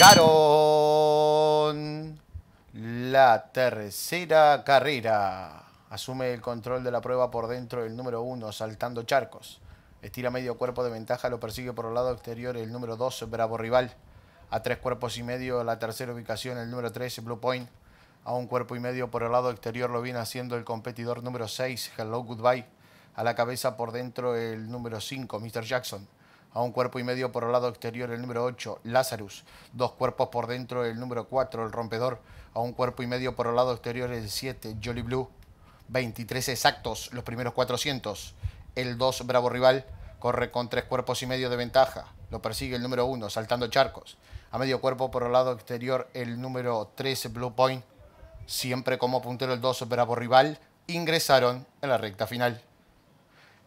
Claro. la tercera carrera. Asume el control de la prueba por dentro el número uno saltando charcos. Estira medio cuerpo de ventaja, lo persigue por el lado exterior el número dos Bravo Rival. A tres cuerpos y medio, la tercera ubicación, el número tres Blue Point. A un cuerpo y medio por el lado exterior lo viene haciendo el competidor número 6, Hello Goodbye. A la cabeza por dentro el número 5, Mr. Jackson a un cuerpo y medio por el lado exterior el número 8, Lazarus, dos cuerpos por dentro el número 4, el rompedor, a un cuerpo y medio por el lado exterior el 7, Jolly Blue, 23 exactos los primeros 400, el 2, Bravo Rival, corre con tres cuerpos y medio de ventaja, lo persigue el número 1, saltando charcos, a medio cuerpo por el lado exterior el número 3, Blue Point, siempre como puntero el 2, Bravo Rival, ingresaron en la recta final.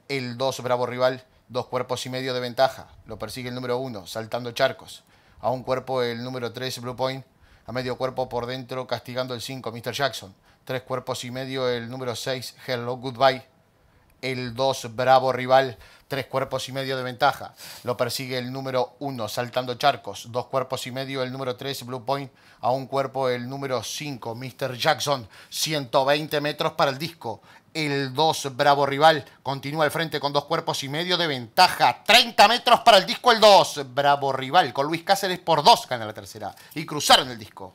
El 2, Bravo Rival, Dos cuerpos y medio de ventaja. Lo persigue el número uno, saltando charcos. A un cuerpo el número 3, Blue Point. A medio cuerpo por dentro, castigando el cinco, Mr. Jackson. Tres cuerpos y medio el número seis, Hello Goodbye. El dos, Bravo Rival tres cuerpos y medio de ventaja. Lo persigue el número uno, Saltando Charcos, dos cuerpos y medio el número tres, Blue Point, a un cuerpo el número cinco, Mr. Jackson, 120 metros para el disco. El 2, Bravo Rival, continúa al frente con dos cuerpos y medio de ventaja. 30 metros para el disco el 2. Bravo Rival, con Luis Cáceres por dos gana la tercera. Y cruzaron el disco.